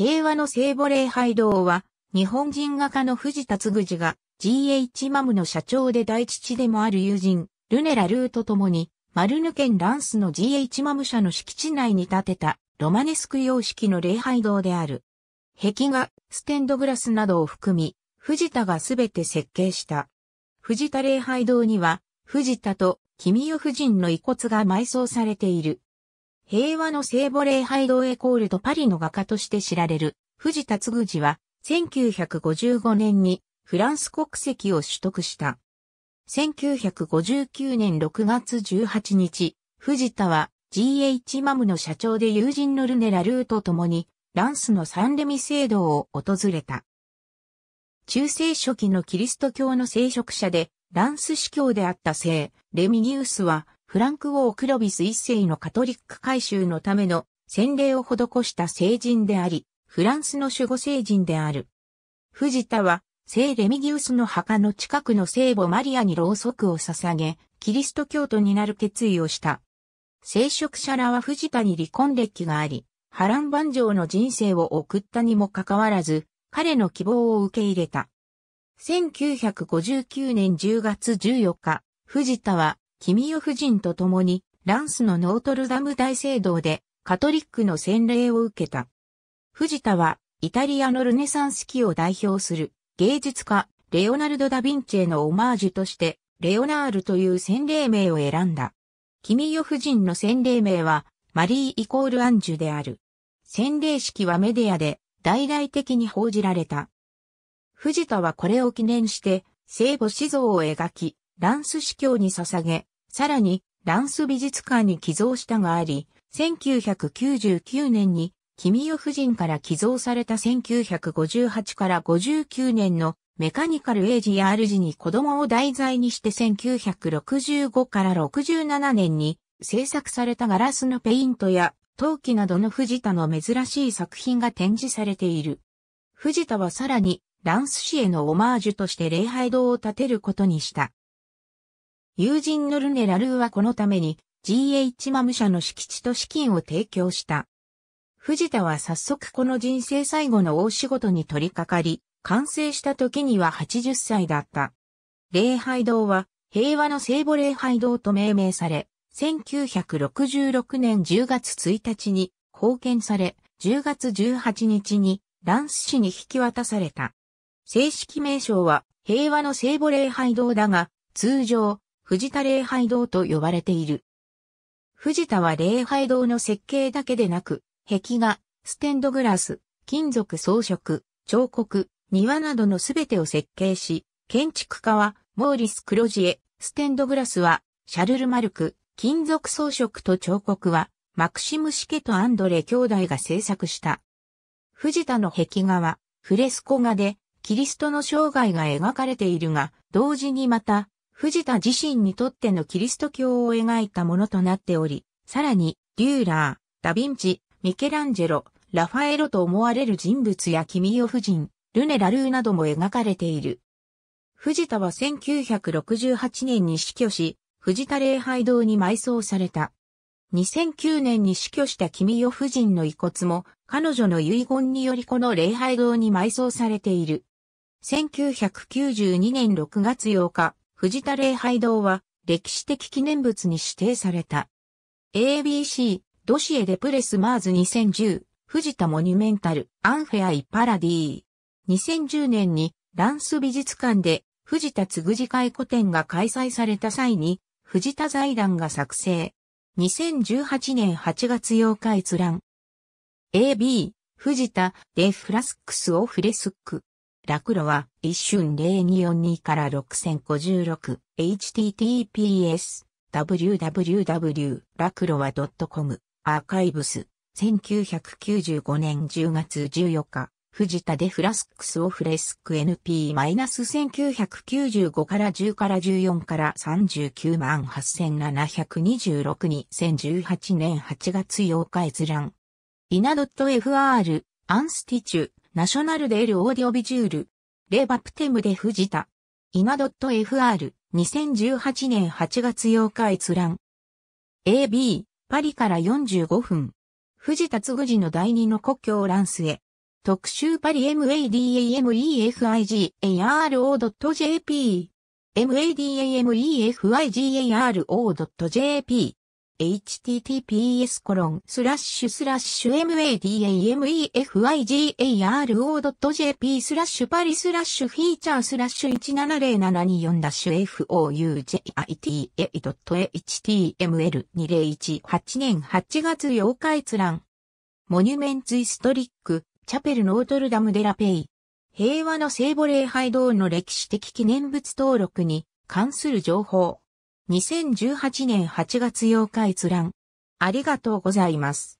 平和の聖母礼拝堂は、日本人画家の藤田嗣じが GH マムの社長で大父でもある友人、ルネラルーと共に、マルヌ県ランスの GH マム社の敷地内に建てたロマネスク様式の礼拝堂である。壁画、ステンドグラスなどを含み、藤田がすべて設計した。藤田礼拝堂には、藤田と君代夫人の遺骨が埋葬されている。平和の聖母礼拝堂エコールとパリの画家として知られる藤田嗣次は1955年にフランス国籍を取得した。1959年6月18日、藤田は GH マムの社長で友人のルネ・ラルーと共にランスのサンレミ聖堂を訪れた。中世初期のキリスト教の聖職者で、ランス司教であった聖、レミニウスは、フランク・ウォー・クロビス一世のカトリック改修のための洗礼を施した聖人であり、フランスの守護聖人である。藤田は、聖レミギウスの墓の近くの聖母マリアにろうそくを捧げ、キリスト教徒になる決意をした。聖職者らは藤田に離婚歴があり、波乱万丈の人生を送ったにもかかわらず、彼の希望を受け入れた。1959年10月14日、藤田はキミヨ夫人と共に、ランスのノートルダム大聖堂で、カトリックの洗礼を受けた。藤田は、イタリアのルネサンス期を代表する、芸術家、レオナルド・ダ・ヴィンチへのオマージュとして、レオナールという洗礼名を選んだ。キミヨ夫人の洗礼名は、マリーイコールアンジュである。洗礼式はメディアで、大々的に報じられた。藤田はこれを記念して、聖母子像を描き、ランス司教に捧げ、さらに、ランス美術館に寄贈したがあり、1999年に、君代夫人から寄贈された1958から59年のメカニカルエイジやジに子供を題材にして1965から67年に制作されたガラスのペイントや陶器などの藤田の珍しい作品が展示されている。藤田はさらにランス氏へのオマージュとして礼拝堂を建てることにした。友人のルネ・ラルーはこのために GH マム社の敷地と資金を提供した。藤田は早速この人生最後の大仕事に取り掛かり、完成した時には80歳だった。礼拝堂は平和の聖母礼拝堂と命名され、1966年10月1日に貢献され、10月18日にランス市に引き渡された。正式名称は平和の聖母礼拝堂だが、通常藤田礼拝堂と呼ばれている。藤田は礼拝堂の設計だけでなく、壁画、ステンドグラス、金属装飾、彫刻、庭などのすべてを設計し、建築家はモーリス・クロジエ、ステンドグラスはシャルル・マルク、金属装飾と彫刻はマクシム・シケとアンドレ兄弟が制作した。藤田の壁画はフレスコ画でキリストの生涯が描かれているが、同時にまた藤田自身にとってのキリスト教を描いたものとなっており、さらに、デューラー、ダヴィンチ、ミケランジェロ、ラファエロと思われる人物やキミオ夫人、ルネ・ラルーなども描かれている。藤田は1968年に死去し、藤田礼拝堂に埋葬された。2009年に死去した君オ夫人の遺骨も、彼女の遺言によりこの礼拝堂に埋葬されている。1992年6月8日、藤田礼拝堂は歴史的記念物に指定された。ABC、ドシエデプレスマーズ2010、藤田モニュメンタル、アンフェアイパラディー。2010年にランス美術館で藤田つぐじ会古典が開催された際に、藤田財団が作成。2018年8月8日閲覧。AB、藤田、デフラスックスオフレスック。ラクロは一瞬0242から6056 https www ラクロは .com アーカイブス1995年10月14日藤田でフラスックスオフレスク NP-1995 から10から14から39 8726に2018年8月8日閲覧。イナ .fr アンスティチュナショナルデールオーディオビジュール、レバプテムで藤田、イナ .fr、2018年8月8日閲覧。AB、パリから45分。藤田嗣次の第二の故郷ランスへ。特集パリ madamefigaro.jp。madamefigaro.jp https コロンスラッシュスラッシュ madamefigaro.jp スラッシュパリスラッシュフィーチャースラッシュ17074ダッシュ foujita.html2018 年8月8日閲覧モニュメンツイストリックチャペルノートルダムデラペイ平和の聖母礼拝堂の歴史的記念物登録に関する情報2018年8月8日閲覧。ありがとうございます。